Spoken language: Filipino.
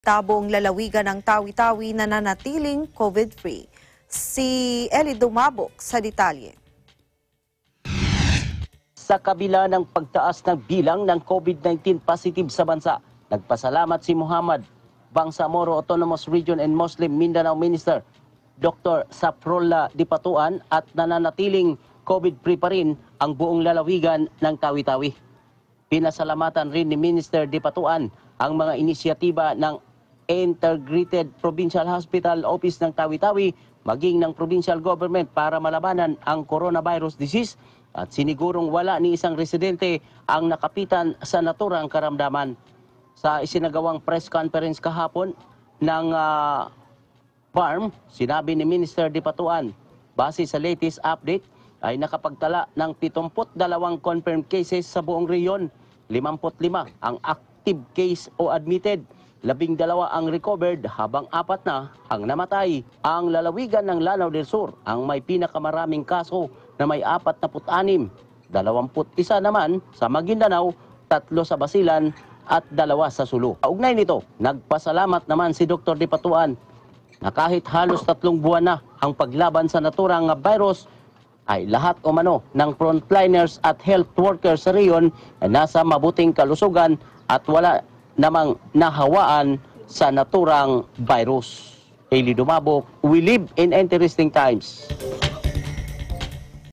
Tabong lalawigan ng tawi-tawi na nanatiling COVID-free. Si Eli Dumabok sa detalye. Sa kabila ng pagtaas ng bilang ng COVID-19 positive sa bansa, nagpasalamat si Muhammad Bangsamoro Autonomous Region and Muslim Mindanao Minister Dr. Saprolla Dipatuan at nananatiling COVID-free pa rin ang buong lalawigan ng tawi-tawi. Pinasalamatan rin ni Minister Dipatuan ang mga inisyatiba ng Integrated Provincial Hospital Office ng Tawi-Tawi maging ng provincial government para malabanan ang coronavirus disease at sinigurong wala ni isang residente ang nakapitan sa naturang karamdaman. Sa isinagawang press conference kahapon ng uh, farm, sinabi ni Minister Dipatuan, base sa latest update ay nakapagtala ng 72 confirmed cases sa buong reyon, 55 ang active active case o admitted. Labing dalawa ang recovered habang apat na ang namatay. Ang lalawigan ng Lanao del Sur ang may pinakamaraming kaso na may 46, 21 naman sa Maguindanao, tatlo sa Basilan at dalawa sa Sulu. Kaugnay nito, nagpasalamat naman si Dr. Dipatuan na kahit halos tatlong buwan na ang paglaban sa naturang virus ay lahat o ng frontliners at health workers sa riyon ay nasa mabuting kalusugan at wala namang nahawaan sa naturang virus. Hailey Dumabok, we live in interesting times.